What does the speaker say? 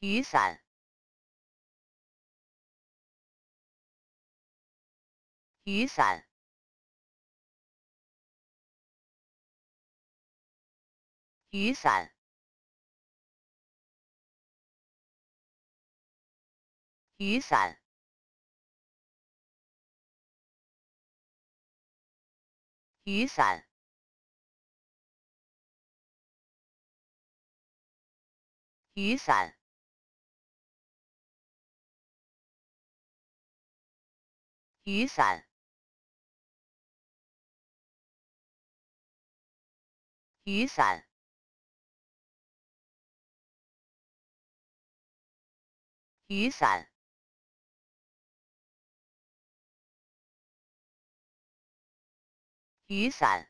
雨伞，雨伞，雨伞，雨伞，雨伞，雨伞。雨伞，雨伞，雨伞，雨伞。